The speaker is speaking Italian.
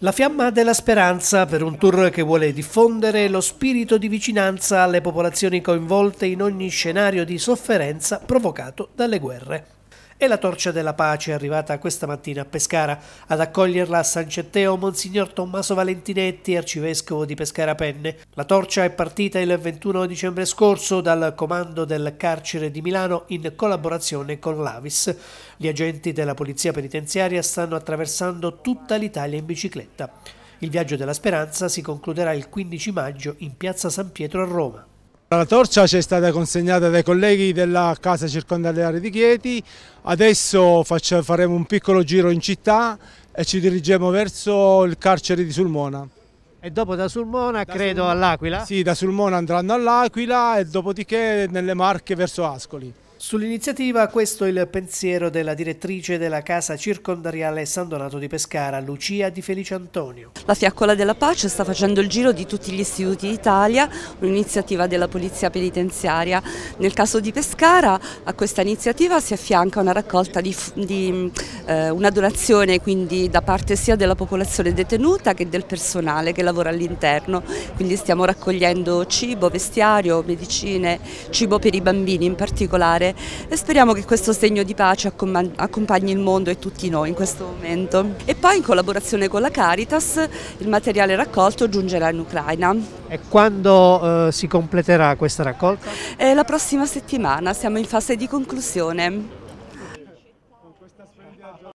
La fiamma della speranza per un tour che vuole diffondere lo spirito di vicinanza alle popolazioni coinvolte in ogni scenario di sofferenza provocato dalle guerre e la torcia della pace è arrivata questa mattina a Pescara. Ad accoglierla a San Cetteo, Monsignor Tommaso Valentinetti, arcivescovo di Pescara Penne. La torcia è partita il 21 dicembre scorso dal comando del carcere di Milano in collaborazione con l'Avis. Gli agenti della polizia penitenziaria stanno attraversando tutta l'Italia in bicicletta. Il viaggio della speranza si concluderà il 15 maggio in piazza San Pietro a Roma. La torcia ci è stata consegnata dai colleghi della Casa Circondariale di Chieti, adesso faremo un piccolo giro in città e ci dirigiamo verso il carcere di Sulmona. E dopo da Sulmona da credo all'Aquila? Sì, da Sulmona andranno all'Aquila e dopodiché nelle Marche verso Ascoli. Sull'iniziativa questo è il pensiero della direttrice della casa circondariale San Donato di Pescara, Lucia Di Felice Antonio. La fiaccola della pace sta facendo il giro di tutti gli istituti d'Italia, un'iniziativa della polizia penitenziaria. Nel caso di Pescara a questa iniziativa si affianca una raccolta di, di eh, una donazione quindi da parte sia della popolazione detenuta che del personale che lavora all'interno, quindi stiamo raccogliendo cibo, vestiario, medicine, cibo per i bambini in particolare e speriamo che questo segno di pace accompagni il mondo e tutti noi in questo momento. E poi in collaborazione con la Caritas il materiale raccolto giungerà in Ucraina. E quando eh, si completerà questa raccolta? Eh, la prossima settimana, siamo in fase di conclusione.